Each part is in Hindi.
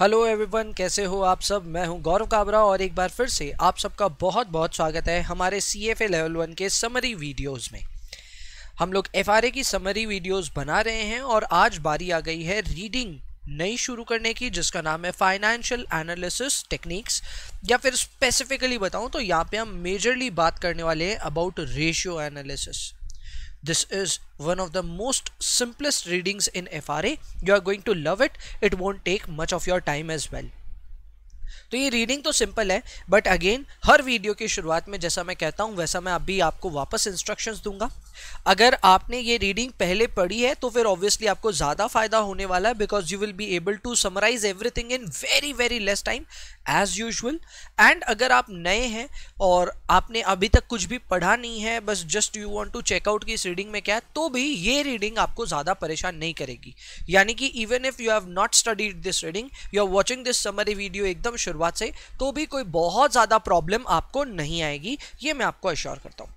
हेलो एवरीवन कैसे हो आप सब मैं हूं गौरव काबरा और एक बार फिर से आप सबका बहुत बहुत स्वागत है हमारे C F A level one के समरी वीडियोस में हम लोग एफ आर ए की समरी वीडियोस बना रहे हैं और आज बारी आ गई है रीडिंग नई शुरू करने की जिसका नाम है फाइनेंशियल एनालिसिस टेक्निक्स या फिर स्पेसिफिकली बताऊं तो यहाँ पे हम मेजरली बात करने वाले हैं about ratio analysis this is one of the most simplest readings in FRA you are going to love it it won't take much of your time as well तो ये रीडिंग तो सिंपल है बट अगेन हर वीडियो की शुरुआत में जैसा मैं कहता हूँ वैसा मैं अभी आपको वापस इंस्ट्रक्शंस दूंगा अगर आपने ये रीडिंग पहले पढ़ी है तो फिर ऑब्वियसली आपको ज़्यादा फायदा होने वाला है because you will be able to summarise everything in very very less time as usual and अगर आप नए हैं और आपने अभी तक कुछ भी पढ़ा नहीं है बस just you want to check out की इस रीडिंग में क्या है तो भी ये रीडिंग आपको ज़्यादा परेशान नहीं करेगी यानी कि even if you have not studied this reading you are watching this summary video एकदम शुरुआत से तो भी कोई बहुत ज़्यादा प्रॉब्लम आपको नहीं आएगी ये मैं आपको एश्योर करता हूँ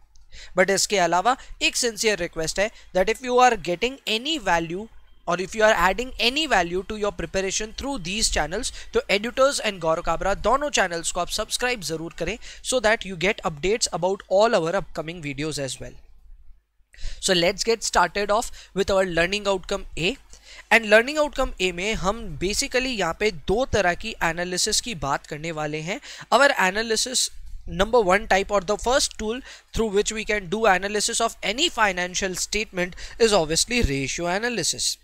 बट इसके अलावा एक सिंसियर रिक्वेस्ट है that if you are getting any value और if you are adding any value to your preparation through these channels तो एडिटर्स एंड गौरव काबरा दोनों चैनल्स को आप सब्सक्राइब ज़रूर करें so that you get updates about all our upcoming videos as well so let's get started off with our learning outcome A and learning outcome A में हम बेसिकली यहाँ पे दो तरह की एनालिसिस की बात करने वाले हैं our analysis number one type or the first tool through which we can do analysis of any financial statement is obviously ratio analysis.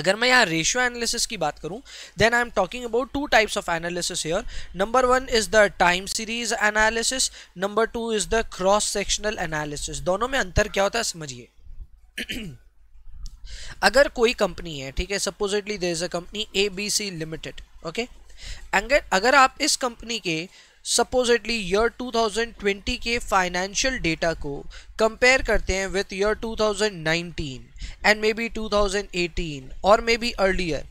अगर मैं यहाँ रेशियो एनालिसिस की बात करूँ then I am talking about two types of analysis here number one is the time series analysis number two is the cross sectional analysis दोनों में अंतर क्या होता है समझिए अगर कोई कंपनी है ठीक है supposedly there is a company A B C limited okay अगर आप इस कंपनी के सपोजिटली ईयर 2020 के फाइनेंशियल डेटा को कंपेयर करते हैं with year 2019 and maybe 2018 और मे बी अर्लियर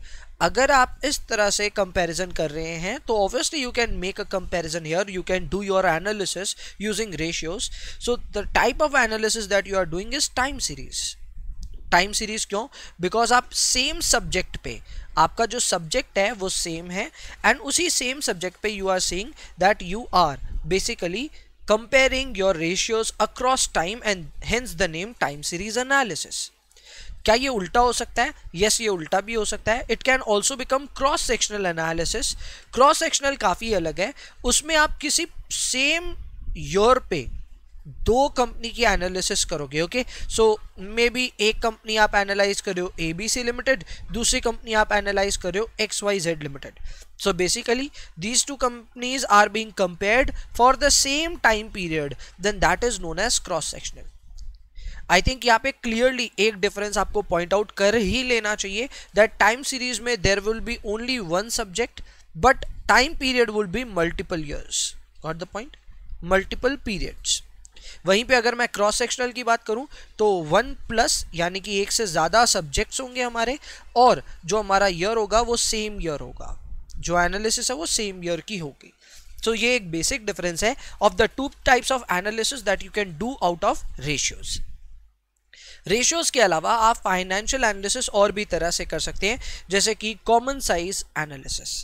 अगर आप इस तरह से कंपैरिजन कर रहे हैं तो obviously you can make a comparison here you can do your analysis using ratios so the type of analysis that you are doing is time series time series क्यों बिकॉज आप सेम सब्जेक्ट पे आपका जो सब्जेक्ट है वो सेम है एंड उसी सेम सब्जेक्ट पे you are seeing that you are basically comparing your ratios across time and hence the name time series analysis क्या ये उल्टा हो सकता है यस yes, ये उल्टा भी हो सकता है it can also become cross sectional analysis cross sectional काफ़ी अलग है उसमें आप किसी सेम योर पे दो कंपनी की एनालिसिस करोगे ओके सो मे बी एक कंपनी आप एनालाइज कर रहे हो ए बी सी लिमिटेड दूसरी कंपनी आप एनालाइज कर रहे हो X Y Z limited so basically these two companies are being compared for the same time period then that is known as cross sectional I think यहाँ पे क्लियरली एक डिफरेंस आपको पॉइंट आउट कर ही लेना चाहिए दैट टाइम सीरीज में there will be only one subject but time period will be multiple years got the point multiple periods वहीं पे अगर मैं क्रॉस सेक्शनल की बात करूं तो वन प्लस यानी कि एक से ज़्यादा सब्जेक्ट्स होंगे हमारे और जो हमारा ईयर होगा वो सेम ईयर होगा जो एनालिसिस है वो सेम ईयर की होगी सो so, ये एक बेसिक डिफरेंस है of the two types of analysis that you can do out of ratios ratios के अलावा आप फाइनेंशियल एनालिसिस और भी तरह से कर सकते हैं जैसे कि common size analysis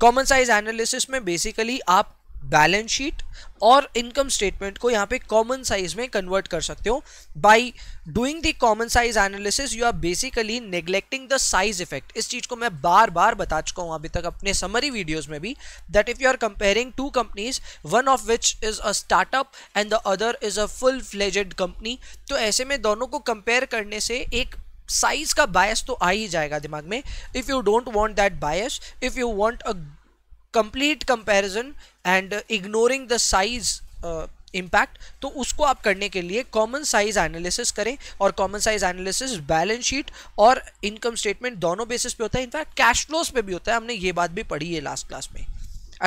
common size analysis में बेसिकली आप बैलेंस शीट और इनकम स्टेटमेंट को यहाँ पे कॉमन साइज में कन्वर्ट कर सकते हो by doing the common size analysis you are basically neglecting the size effect इस चीज़ को मैं बार बार बता चुका हूँ अभी तक अपने समरी वीडियोस में भी that if you are comparing two companies one of which is a startup and the other is a full fledged company तो ऐसे में दोनों को कंपेयर करने से एक साइज का बायस तो आ ही जाएगा दिमाग में if you don't want that bias if you want a complete comparison and ignoring the size impact तो उसको आप करने के लिए कॉमन साइज एनालिसिस करें और common size analysis balance sheet और इनकम स्टेटमेंट दोनों बेसिस पे होता है इनफैक्ट कैश फ्लोज पे भी होता है हमने ये बात भी पढ़ी है लास्ट क्लास में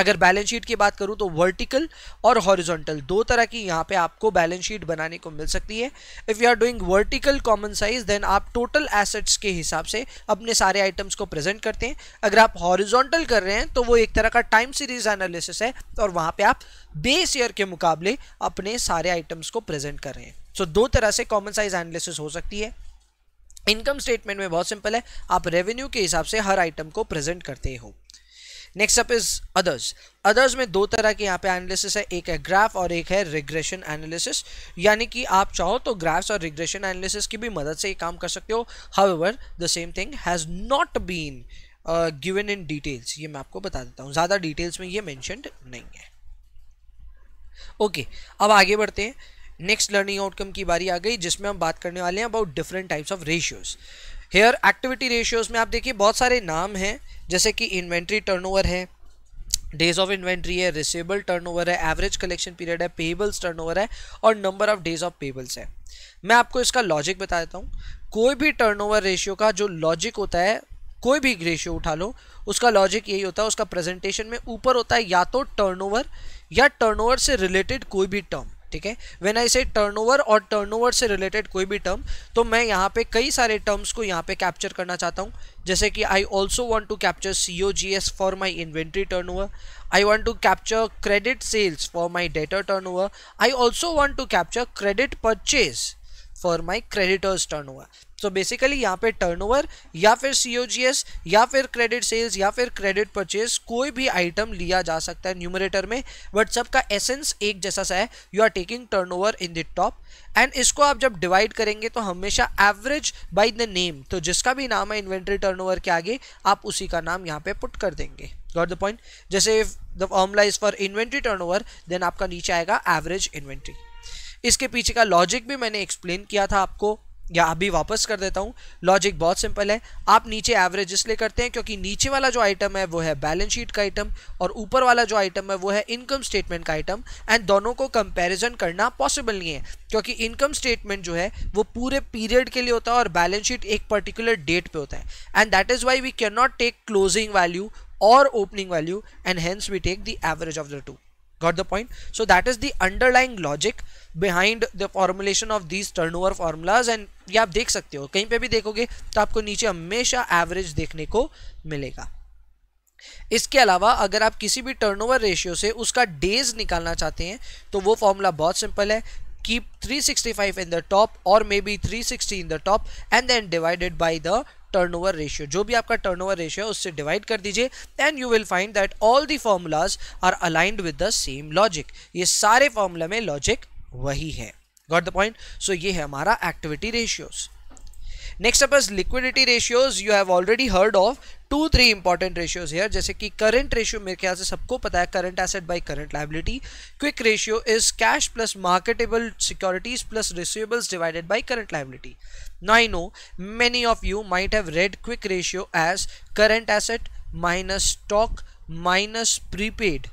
अगर बैलेंस शीट की बात करूँ तो वर्टिकल और हॉरिजॉन्टल दो तरह की यहाँ पे आपको बैलेंस शीट बनाने को मिल सकती है if you are doing vertical common size then आप टोटल एसेट्स के हिसाब से अपने सारे आइटम्स को प्रेजेंट करते हैं अगर आप हॉरिजॉन्टल कर रहे हैं तो वो एक तरह का टाइम सीरीज एनालिसिस है और वहाँ पर आप बेस ईयर के मुकाबले अपने सारे आइटम्स को प्रेजेंट कर रहे हैं सो so, दो तरह से कॉमन साइज एनालिसिस हो सकती है इनकम स्टेटमेंट में बहुत सिंपल है आप रेवेन्यू के हिसाब से हर आइटम को प्रेजेंट करते हो next up is others others में दो तरह के यहाँ पे एनालिसिस है एक है ग्राफ और एक है रिग्रेशन एनालिसिस यानी कि आप चाहो तो ग्राफ्स और रिग्रेशन एनालिसिस की भी मदद से ये काम कर सकते हो however the same thing has not been given in details ये मैं आपको बता देता हूँ ज़्यादा डिटेल्स में ये मैंशनड नहीं है ओके okay, अब आगे बढ़ते हैं नेक्स्ट लर्निंग आउटकम की बारी आ गई जिसमें हम बात करने वाले हैं about different types of ratios here activity ratios में आप देखिए बहुत सारे नाम हैं जैसे कि इन्वेंट्री टर्नओवर है डेज ऑफ इन्वेंट्री है रिसेबल टर्नओवर है एवरेज कलेक्शन पीरियड है पेबल्स टर्नओवर है और number of days of payables है मैं आपको इसका लॉजिक बता देता हूँ कोई भी टर्नओवर रेशियो का जो लॉजिक होता है कोई भी रेशियो उठा लो उसका लॉजिक यही होता है उसका प्रेजेंटेशन में ऊपर होता है या तो टर्नओवर या टर्नओवर से रिलेटेड कोई भी टर्म ठीक है वेन आई से टर्नओवर और टर्नओवर से रिलेटेड कोई भी टर्म तो मैं यहाँ पे कई सारे टर्म्स को यहाँ पे कैप्चर करना चाहता हूँ जैसे कि I also want to capture C O G S for my inventory turn over I want to capture credit sales for my debtor turn over I also want to capture credit purchase for my creditors turn over so basically यहाँ पे टर्नओवर या फिर सी या फिर क्रेडिट सेल्स या फिर क्रेडिट परचेज कोई भी आइटम लिया जा सकता है न्यूमरेटर में बट सबका एसेंस एक जैसा सा है you are taking turnover in the top and इसको आप जब डिवाइड करेंगे तो हमेशा एवरेज बाय द नेम तो जिसका भी नाम है इन्वेंट्री टर्नओवर के आगे आप उसी का नाम यहाँ पे पुट कर देंगे गॉट द पॉइंट जैसे if the formula is for inventory turn then आपका नीचे आएगा एवरेज इन्वेंट्री इसके पीछे का लॉजिक भी मैंने एक्सप्लेन किया था आपको या अभी वापस कर देता हूँ लॉजिक बहुत सिंपल है आप नीचे एवरेज इसलिए करते हैं क्योंकि नीचे वाला जो आइटम है वो है बैलेंस शीट का आइटम और ऊपर वाला जो आइटम है वो है इनकम स्टेटमेंट का आइटम एंड दोनों को कंपैरिजन करना पॉसिबल नहीं है क्योंकि इनकम स्टेटमेंट जो है वो पूरे पीरियड के लिए होता है और बैलेंस शीट एक पर्टिकुलर डेट पर होता है and that is why we can not take closing value और opening value and hence we take the average of the two got the point so that is the underlying logic behind the formulation of these over formulas and ये आप देख सकते हो कहीं पे भी देखोगे तो आपको नीचे हमेशा एवरेज देखने को मिलेगा इसके अलावा अगर आप किसी भी टर्नओवर रेशियो से उसका डेज निकालना चाहते हैं तो वो फॉर्मूला बहुत सिंपल है कीप 365 और maybe three sixty 360 the top and then divided by the turn turnover ratio जो भी आपका टर्नओवर रेशियो है उससे डिवाइड कर दीजिए and you will find that all the formulas are aligned with the same logic ये सारे फॉर्मूला में लॉजिक वही है गॉट द पॉइंट सो ये है हमारा activity ratios next up liquidity ratios you have already heard of two three important ratios here जैसे कि करंट रेशियो मेरे ख्याल से सबको पता है current asset by current liability quick ratio is cash plus marketable securities plus receivables divided by current liability now i know many of you might have read quick ratio as current asset minus stock minus prepaid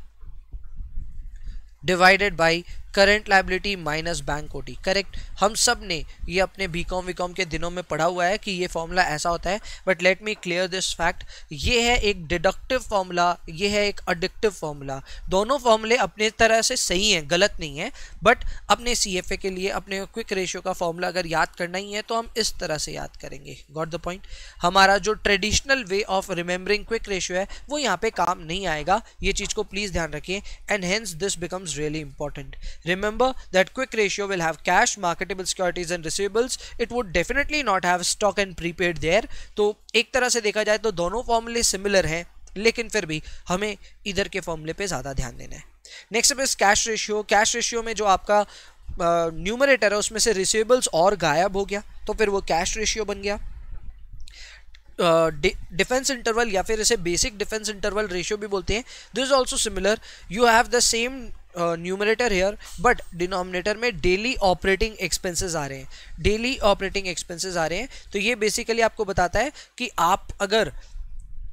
divided by current liability minus bank OD correct हम सब ने ये अपने बी कॉम वी कॉम के दिनों में पढ़ा हुआ है कि ये फॉर्मूला ऐसा होता है but let me clear this fact ये है एक डिडक्टिव फॉर्मूला ये है एक अडिक्टिव फॉर्मूला दोनों फॉर्मूले अपने तरह से सही हैं गलत नहीं है बट अपने सी के लिए अपने क्विक रेशियो का फॉर्मूला अगर याद करना ही है तो हम इस तरह से याद करेंगे गॉट द पॉइंट हमारा जो traditional way of remembering quick ratio है वो यहाँ पर काम नहीं आएगा ये चीज़ को प्लीज़ ध्यान रखिए and hence this becomes really important Remember that quick ratio will have cash, marketable securities and receivables. It would definitely not have stock and prepaid there. तो एक तरह से देखा जाए तो दोनों फॉर्मूले सिमिलर हैं लेकिन फिर भी हमें इधर के फॉर्मूले पे ज़्यादा ध्यान देना है नेक्स्ट अब इस कैश रेशियो कैश रेशियो में जो आपका न्यूमरेटर uh, है उसमें से रिसीवेबल्स और गायब हो गया तो फिर वो कैश रेशियो बन गया डिफेंस uh, इंटरवल या फिर इसे बेसिक डिफेंस इंटरवल रेशियो भी बोलते हैं this is also similar you have the same numerator here but denominator में डेली ऑपरेटिंग एक्सपेंसेस आ रहे हैं डेली ऑपरेटिंग एक्सपेंसेस आ रहे हैं तो ये बेसिकली आपको बताता है कि आप अगर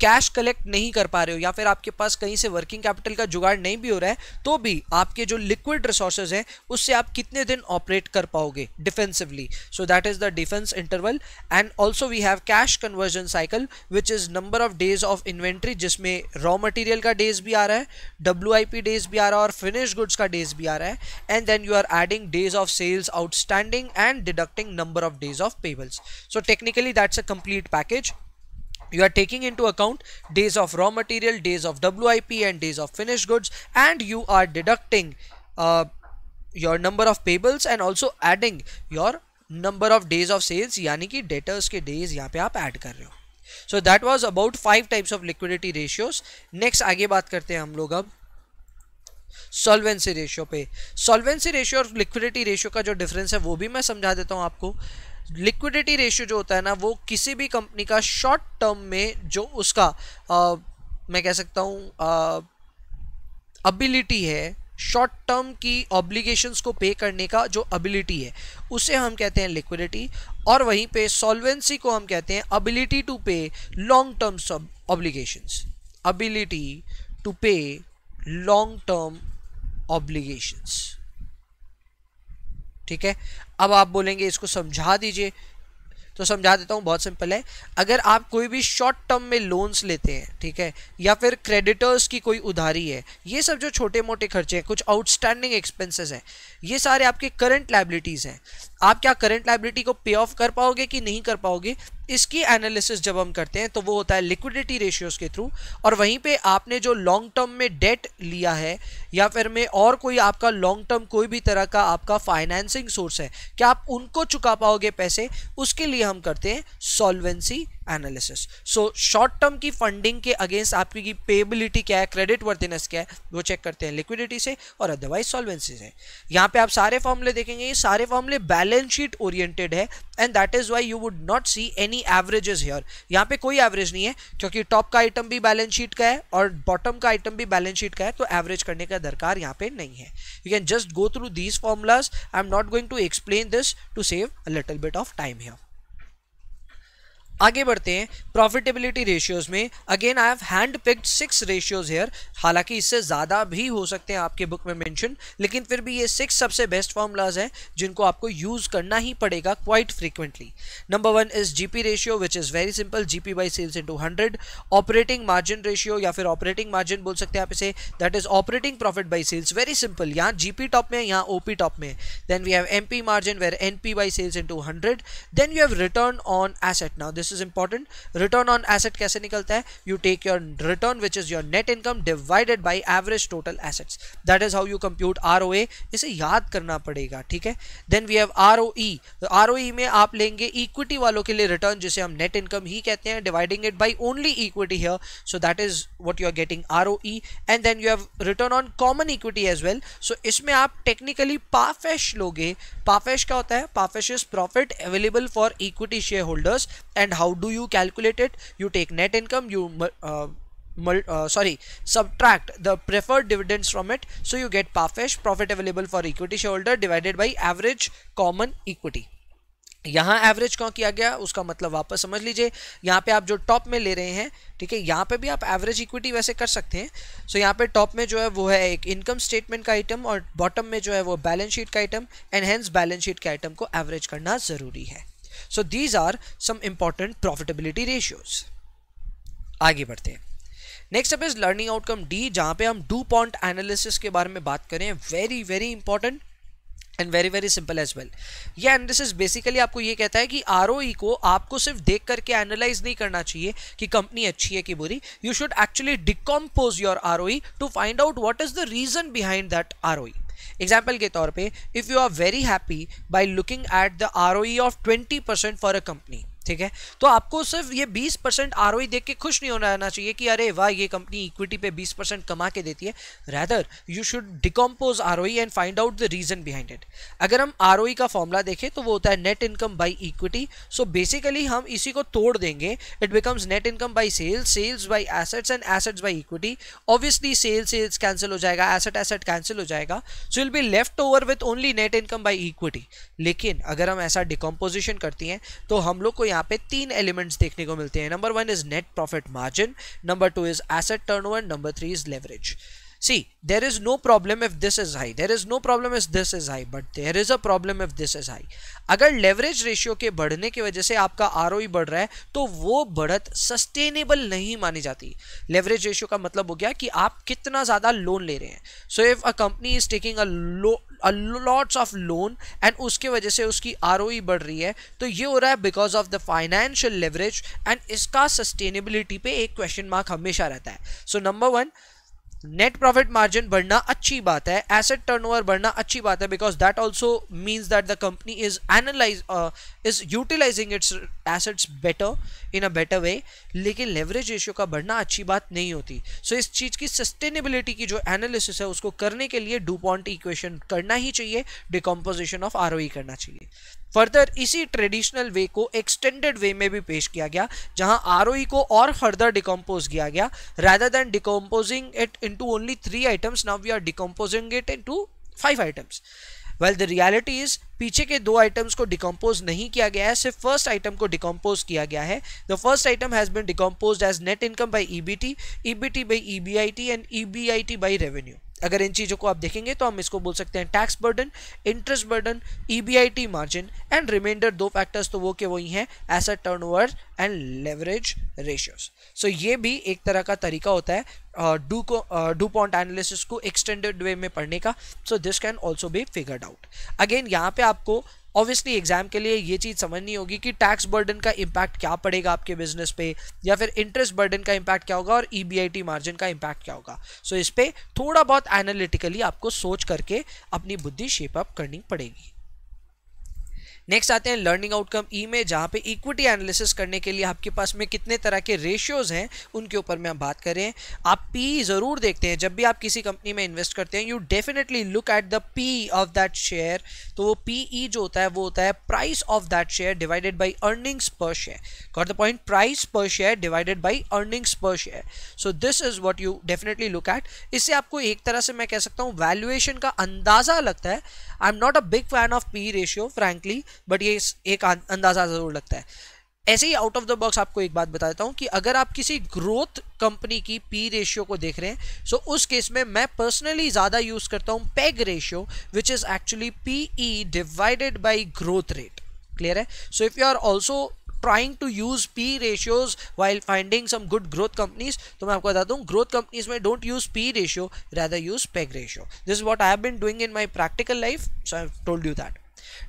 कैश कलेक्ट नहीं कर पा रहे हो या फिर आपके पास कहीं से वर्किंग कैपिटल का जुगाड़ नहीं भी हो रहा है तो भी आपके जो लिक्विड रिसोर्सेज हैं उससे आप कितने दिन ऑपरेट कर पाओगे defensively so that is the defence interval and also we have cash conversion cycle which is number of days of inventory जिसमें रॉ मटेरियल का डेज भी आ रहा है डब्ल्यू डेज भी आ रहा है और फिनिश गुड्स का डेज भी आ रहा है and then you are adding days of sales outstanding and deducting number of days of payables so technically that's a complete package you are taking into account days of raw material days of wip and days of finished goods and you are deducting uh, your number of payables and also adding your number of days of sales yani ki debtors ke days yahan pe aap add kar rahe ho so that was about five types of liquidity ratios next aage baat karte hain hum log ab solvency ratio पे solvency ratio और liquidity ratio का जो difference है वो भी मैं समझा देता हूँ आपको लिक्विडिटी रेशियो जो होता है ना वो किसी भी कंपनी का शॉर्ट टर्म में जो उसका आ, मैं कह सकता हूँ अबिलिटी है शॉर्ट टर्म की ऑब्लिगेशंस को पे करने का जो अबिलिटी है उसे हम कहते हैं लिक्विडिटी और वहीं पे सॉल्वेंसी को हम कहते हैं ability to pay long term obligations ability to pay long term obligations ठीक है अब आप बोलेंगे इसको समझा दीजिए तो समझा देता हूँ बहुत सिंपल है अगर आप कोई भी शॉर्ट टर्म में लोन्स लेते हैं ठीक है या फिर क्रेडिटर्स की कोई उधारी है ये सब जो छोटे मोटे खर्चे हैं कुछ आउटस्टैंडिंग एक्सपेंसेस हैं ये सारे आपके करंट लाइबिलिटीज़ हैं आप क्या करंट लाइबिलिटी को पे ऑफ कर पाओगे कि नहीं कर पाओगे इसकी एनालिसिस जब हम करते हैं तो वो होता है लिक्विडिटी रेशियोज के थ्रू और वहीं पे आपने जो लॉन्ग टर्म में डेट लिया है या फिर में और कोई आपका लॉन्ग टर्म कोई भी तरह का आपका फाइनेंसिंग सोर्स है क्या आप उनको चुका पाओगे पैसे उसके लिए हम करते हैं solvency analysis so short term की फंडिंग के अगेंस्ट आपकी पेबिलिटी क्या है क्रेडिट वर्थिनेस क्या है वो चेक करते हैं लिक्विडिटी से और अदरवाइज सॉल्वेंसी से यहाँ पे आप सारे फॉर्मूले देखेंगे ये सारे फॉर्मूले बैलेंस शीट ओरिएंटेड है and that is why you would not see any averages here यहाँ पे कोई एवरेज नहीं है क्योंकि टॉप का आइटम भी बैलेंस शीट का है और बॉटम का आइटम भी बैलेंस शीट का है तो एवरेज करने का दरकार यहाँ पे नहीं है you can just go through these formulas I am not going to explain this to save a little bit of time here आगे बढ़ते हैं प्रॉफिटेबिलिटी रेशियोज में again I have hand picked six ratios here हालांकि इससे ज़्यादा भी हो सकते हैं आपके बुक में मेंशन लेकिन फिर भी ये सिक्स सबसे बेस्ट फॉर्मूलाज हैं जिनको आपको यूज़ करना ही पड़ेगा quite frequently number one is GP ratio which is very simple G P by sales into hundred operating margin ratio या फिर ऑपरेटिंग मार्जिन बोल सकते हैं आप इसे that is operating profit by sales very simple यहाँ जी पी टॉप में यहाँ ओ पी टॉप में then we have M P margin where N P by sales into hundred then you have return on asset now this this is important return on asset कैसे निकलता है you take your return which is your net income divided by average total assets that is how you compute R इसे याद करना पड़ेगा ठीक है then we have R O E R में आप लेंगे इक्विटी वालों के लिए रिटर्न जिसे हम नेट इनकम ही कहते हैं dividing it by only equity here so that is what you are getting R and then you have return on common equity as well सो इसमें आप टेक्निकली पाफेश लोगे पाफेश क्या होता है PAFESH is profit available for equity share holders and how do you calculate it you take net income you uh, uh, sorry subtract the preferred dividends from it so you get PAFESH profit available for equity shareholder divided by average common equity यहाँ एवरेज क्यों किया गया उसका मतलब वापस समझ लीजिए यहाँ पे आप जो टॉप में ले रहे हैं ठीक है यहाँ पे भी आप एवरेज इक्विटी वैसे कर सकते हैं सो so, यहाँ पे टॉप में जो है वो है एक इनकम स्टेटमेंट का आइटम और बॉटम में जो है वो बैलेंस शीट का item and hence balance sheet के आइटम को एवरेज करना ज़रूरी है so these are some important profitability ratios आगे बढ़ते हैं next up is learning outcome D जहाँ पे हम डू पॉइंट एनालिसिस के बारे में बात करें very very important and very very simple as well ये एनालिसिस बेसिकली आपको ये कहता है कि आर e को आपको सिर्फ देख करके एनालाइज नहीं करना चाहिए कि कंपनी अच्छी है कि बुरी you should actually decompose your R to find out what is the reason behind that R example के तौर पे if you are very happy by looking at the R O of twenty percent for a company ठीक है तो आपको सिर्फ ये 20 परसेंट आर देख के खुश नहीं होना रहना चाहिए कि अरे वाह ये कंपनी इक्विटी पे 20 परसेंट कमा के देती है rather you should decompose R and find out the reason behind it अगर हम आर e का फॉर्मूला देखें तो वो होता है net income by equity so basically हम इसी को तोड़ देंगे it becomes net income by sales sales by assets and assets by equity obviously sales sales cancel हो जाएगा एसेट एसेट कैंसिल हो जाएगा so will be left over with only net income by equity लेकिन अगर हम ऐसा डिकम्पोजिशन करती हैं तो हम लोग को यहाँ पे तीन एलिमेंट्स देखने को मिलते हैं number one is net profit margin number two is asset turnover number three is leverage See, there is no problem if this is high. There is no problem if this is high. But there is a problem if this is high. अगर leverage ratio के बढ़ने की वजह से आपका ROE बढ़ रहा है तो वो बढ़त sustainable नहीं मानी जाती Leverage ratio का मतलब हो गया कि आप कितना ज़्यादा लोन ले रहे हैं so if a company is taking a lots of loan and उसके वजह से उसकी आर बढ़ रही है तो ये हो रहा है because of the financial leverage and इसका सस्टेनेबिलिटी पे एक क्वेश्चन मार्क हमेशा रहता है so number one net profit margin बढ़ना अच्छी बात है एसेट टर्नओवर बढ़ना अच्छी बात है because that also means that the company is analyse is utilising its assets better in a better way लेकिन लेवरेज रेशियो का बढ़ना अच्छी बात नहीं होती सो so, इस चीज़ की सस्टेनेबिलिटी की जो एनालिसिस है उसको करने के लिए डूपॉन्ट इक्वेशन करना ही चाहिए डिकम्पोजिशन ऑफ आर करना चाहिए फर्दर इसी ट्रेडिशनल वे को एक्सटेंडेड वे में भी पेश किया गया जहां आर e को और फर्दर डिकम्पोज किया गया decomposing than into only three items items we are decomposing it into five items well the reality is पीछे के दो आइटम्स को डिकम्पोज नहीं किया गया है सिर्फ फर्स्ट आइटम को डिकम्पोज किया गया है the first item has been decompose as net income by E B T E B T by E B I T and E B I T by revenue अगर इन चीज़ों को आप देखेंगे तो हम इसको बोल सकते हैं tax burden interest burden E margin and reminder दो फैक्टर्स तो वो के वही हैं asset turnover and leverage ratios so ये भी एक तरह का तरीका होता है डू को डू पॉइंट एनालिसिस को एक्सटेंडेड वे में पढ़ने का so this can also be figured out again यहाँ पे आपको ऑब्वियसली एग्जाम के लिए ये चीज़ समझनी होगी कि टैक्स बर्डन का इम्पैक्ट क्या पड़ेगा आपके बिजनेस पे या फिर इंटरेस्ट बर्डन का इम्पैक्ट क्या होगा और ई e मार्जिन का इम्पैक्ट क्या होगा सो so, इस पर थोड़ा बहुत एनालिटिकली आपको सोच करके अपनी बुद्धि शेपअप करनी पड़ेगी नेक्स्ट आते हैं लर्निंग आउटकम ई में जहाँ पे इक्विटी एनालिसिस करने के लिए आपके पास में कितने तरह के रेशियोज़ हैं उनके ऊपर में हम बात करें आप पी ज़रूर देखते हैं जब भी आप किसी कंपनी में इन्वेस्ट करते हैं you definitely look at the P of that share तो वो पी ई e जो होता है वो होता है price of that share divided by earnings per share got the point price per share divided by earnings per share so this is what you definitely look at इससे आपको एक तरह से मैं कह सकता हूँ वैल्यूएशन का अंदाज़ा लगता है I am not a big fan of P ratio frankly but ये एक अंदाज़ा ज़रूर लगता है ऐसे ही आउट ऑफ द बॉक्स आपको एक बात बता देता हूँ कि अगर आप किसी ग्रोथ कंपनी की पी रेशियो को देख रहे हैं सो उस केस में मैं पर्सनली ज़्यादा यूज़ करता हूँ PEG ratio which is actually P E divided by growth rate clear है so if you are also trying to use P ratios while finding some good growth companies तो मैं आपको बता दूँ ग्रोथ कंपनीज में don't use P ratio rather use PEG ratio this what I have been doing in my practical life so I told you that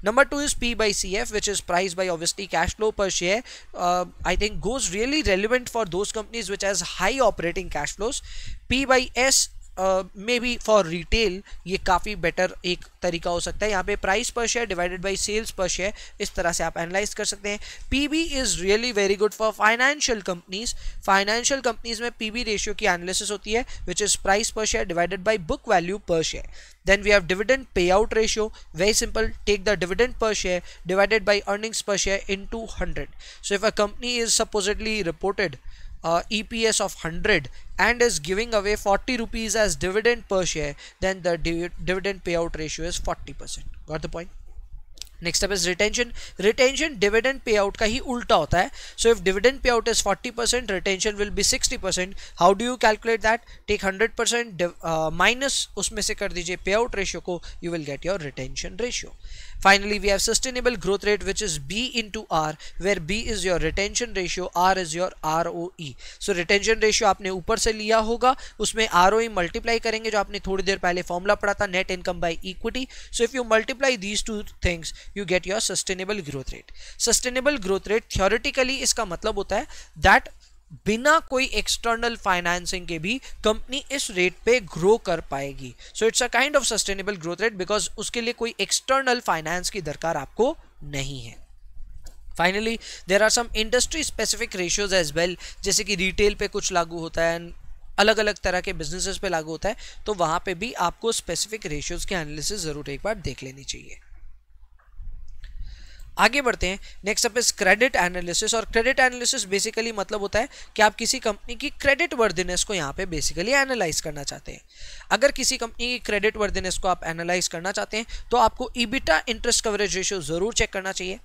Number two is P by CF, which is price by obviously cash flow per share. Uh, I think goes really relevant for those companies which has high operating cash flows. P by S may be for retail ये काफ़ी बेटर एक तरीका हो सकता है यहाँ पे price per share divided by sales per share इस तरह से आप एनालाइज कर सकते हैं P B is really very good for financial companies financial companies में पी बी रेशियो की एनालिसिस होती है which is price per share divided by book value per share then have dividend pay out ratio very simple take the dividend per share divided by earnings per share into hundred so if a company is supposedly reported uh, EPS of 100 and is giving away 40 rupees as dividend per share, then the div dividend payout ratio is 40%. Got the point? Next up is retention retention dividend pay out का ही उल्टा होता है so if dividend pay out is 40 percent retention will be 60 percent how do you calculate that take 100 percent minus उसमें से कर दीजिए पे आउट रेशियो को you will get your retention ratio finally we have sustainable growth rate which is B into R where B is your retention ratio R is your R O E so retention ratio आपने ऊपर से लिया होगा उसमें आर ओ ई मल्टीप्लाई करेंगे जो आपने थोड़ी देर पहले फॉर्मूला पढ़ा था net income by equity so if you multiply these two things you get your sustainable growth rate sustainable growth rate theoretically इसका मतलब होता है दैट बिना कोई एक्सटर्नल फाइनेंसिंग के भी कंपनी इस रेट पे ग्रो कर पाएगी so it's a kind of sustainable growth rate because उसके लिए कोई एक्सटर्नल फाइनेंस की दरकार आपको नहीं है finally there are some industry specific ratios as well जैसे कि रिटेल पे कुछ लागू होता है अलग अलग तरह के बिजनेसेस पे लागू होता है तो वहाँ पे भी आपको स्पेसिफिक रेशियोज़ के एनालिसिस ज़रूर एक बार देख लेनी चाहिए आगे बढ़ते हैं next up is credit analysis और क्रेडिट एनालिसिस बेसिकली मतलब होता है कि आप किसी कंपनी की क्रेडिट वर्दिनेस को यहाँ पे बेसिकली एनालाइज करना चाहते हैं अगर किसी कंपनी की क्रेडिट वर्दिनेस को आप एनालाइज करना चाहते हैं तो आपको ईबिटा इंटरेस्ट कवरेज रेशियो ज़रूर चेक करना चाहिए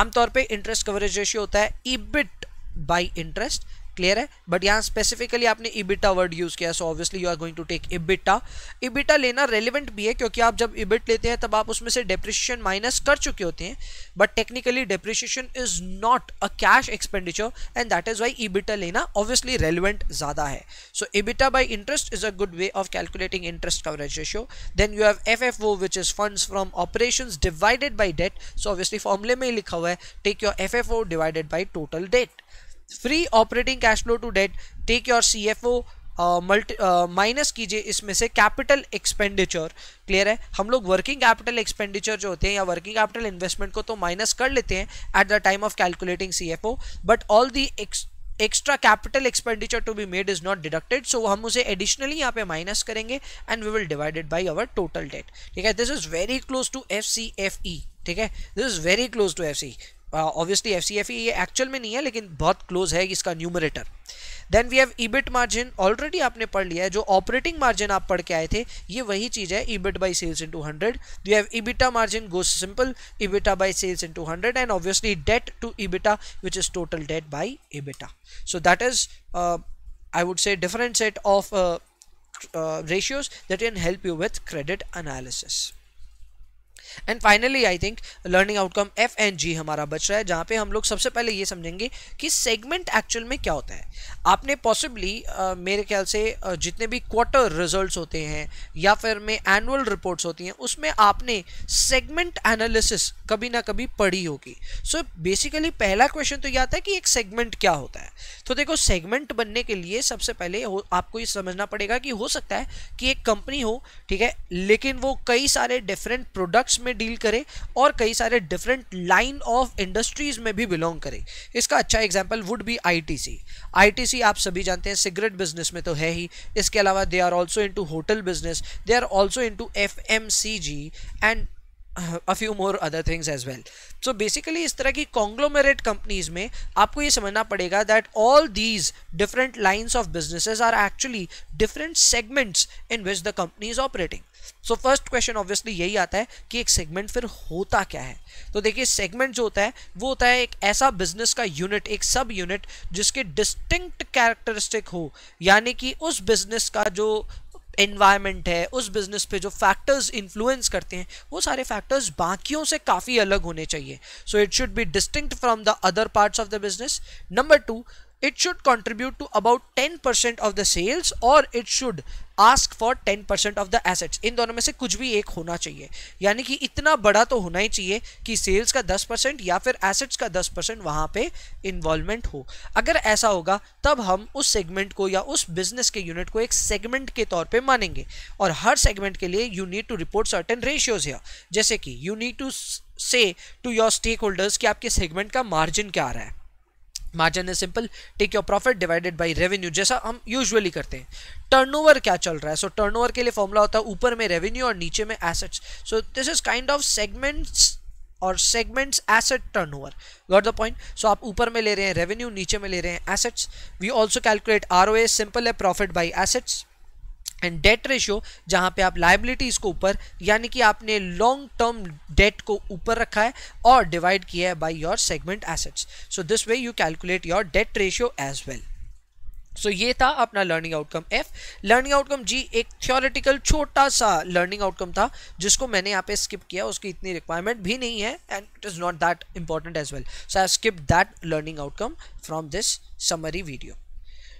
आमतौर पर इंटरेस्ट कवरेज रेशियो होता है ईबिट बाई इंटरेस्ट क्लियर है बट यहाँ स्पेसिफिकली आपने इबिटा वर्ड यूज़ किया so obviously you are going to take EBITDA EBITDA लेना रेलिवेंट भी है क्योंकि आप जब इबिट लेते हैं तब आप उसमें से डेप्रिशिएशन माइनस कर चुके होते हैं but technically depreciation is not a cash expenditure and that is why EBITDA लेना ऑब्वियसली रेलिवेंट ज़्यादा है so EBITDA by interest is a good way of calculating interest coverage ratio then you have F F O which is fund from operation divided by debt so obviously फॉर्मुले में ही लिखा हुआ है take your F F O divided by total debt free operating cash flow to debt take your C F O multi minus कीजिए इसमें से कैपिटल एक्सपेंडिचर क्लियर है हम लोग वर्किंग कैपिटल एक्सपेंडिचर जो होते हैं या वर्किंग कैपिटल इन्वेस्टमेंट को तो माइनस कर लेते हैं at the time of calculating C F O but all the extra capital expenditure to be made is not deducted so हम उसे एडिशनली यहाँ पे माइनस करेंगे and we will divided by our total debt ठीक है this is very close to F C F E ठीक है this is very close to F C obviously F C F ये एक्चुअल में नहीं है लेकिन बहुत क्लोज है इसका numerator then we have EBIT margin already आपने पढ़ लिया है जो ऑपरेटिंग मार्जिन आप पढ़ के आए थे ये वही चीज़ है EBIT by sales into hundred we have EBITDA margin goes simple EBITDA by sales into hundred and obviously debt to EBITDA which is total debt by EBITDA so that is I would say different set of ratios that can help you with credit analysis and finally I think learning outcome F and G हमारा बच रहा है जहाँ पे हम लोग सबसे पहले ये समझेंगे कि सेगमेंट एक्चुअल में क्या होता है आपने पॉसिबली uh, मेरे ख्याल से uh, जितने भी क्वार्टर रिजल्ट्स होते हैं या फिर में एनुअल रिपोर्ट्स होती हैं उसमें आपने सेगमेंट एनालिसिस कभी ना कभी पढ़ी होगी सो so, बेसिकली पहला क्वेश्चन तो यह आता है कि एक सेगमेंट क्या होता है तो देखो सेगमेंट बनने के लिए सबसे पहले आपको ये समझना पड़ेगा कि हो सकता है कि एक कंपनी हो ठीक है लेकिन वो कई सारे डिफरेंट प्रोडक्ट्स में डील करे और कई सारे डिफरेंट लाइन ऑफ इंडस्ट्रीज में भी बिलोंग करे इसका अच्छा example would be ITC ITC आप सभी जानते हैं सिगरेट बिजनेस में तो है ही इसके अलावा they are also two hotel business they are also C G and a more other other as well well so basically इस तरह की कॉन्ग्लोमेरेट कंपनीज में आपको ये समझना पड़ेगा that all these different lines of businesses are actually different segments in which the company is operating so first question obviously यही आता है कि एक सेगमेंट फिर होता क्या है तो देखिए सेगमेंट जो होता है वो होता है एक ऐसा बिजनेस का यूनिट एक सब यूनिट जिसके डिस्टिंक्ट कैरेक्टरिस्टिक हो यानी कि उस बिजनेस का जो इन्वायरमेंट है उस बिज़नेस पे जो फैक्टर्स इन्फ्लुएंस करते हैं वो सारे फैक्टर्स बाकियों से काफ़ी अलग होने चाहिए so it should be distinct from the other parts of the business number two it should contribute to about 10% of the sales or it should ask for ten percent of the assets इन दोनों में से कुछ भी एक होना चाहिए यानी कि इतना बड़ा तो होना ही चाहिए कि सेल्स का दस परसेंट या फिर एसेट्स का दस परसेंट वहाँ पर इन्वॉल्वमेंट हो अगर ऐसा होगा तब हम उस सेगमेंट को या उस बिजनेस के यूनिट को एक सेगमेंट के तौर पर मानेंगे और हर सेगमेंट के लिए you need to report certain ratios या जैसे कि you need to say to your stakeholders कि आपके सेगमेंट का मार्जिन क्या आ रहा है margin is simple take your profit divided by revenue जैसा हम यूजुअली करते हैं टर्नओवर क्या चल रहा है सो so, टर्नओवर के लिए फॉर्मूला होता है ऊपर में रेवेन्यू और नीचे में assets so this is kind of segments और segments asset turnover got the point so आप ऊपर में ले रहे हैं रेवेन्यू नीचे में ले रहे हैं assets we also calculate are simple है profit by assets and debt ratio जहाँ पे आप लाइबिलिटीज़ को ऊपर यानी कि आपने लॉन्ग टर्म डेट को ऊपर रखा है और डिवाइड किया है by your segment assets so this way you calculate your debt ratio as well so ये था अपना learning outcome F learning outcome G एक थियोरिटिकल छोटा सा लर्निंग आउटकम था जिसको मैंने यहाँ पे स्किप किया उसकी इतनी रिक्वायरमेंट भी नहीं है and it is not that important as well so I skip that learning outcome from this summary video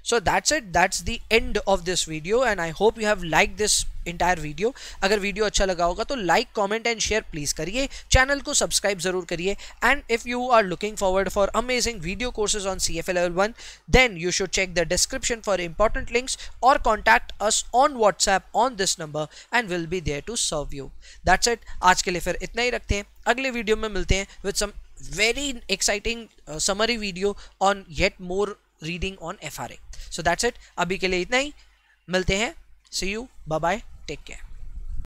so that's it that's the end of this video and I hope you have like this entire video अगर वीडियो अच्छा लगा होगा तो like comment and share please करिए चैनल को सब्सक्राइब ज़रूर करिए and if you are looking forward for amazing video courses on C F L level one then you should check the description for important links और contact us on WhatsApp on this number and will be there to serve you that's it आज के लिए फिर इतना ही रखते हैं अगले वीडियो में मिलते हैं with some very exciting summary video on yet more reading on F R A so that's it अभी के लिए इतना ही मिलते हैं see you bye take care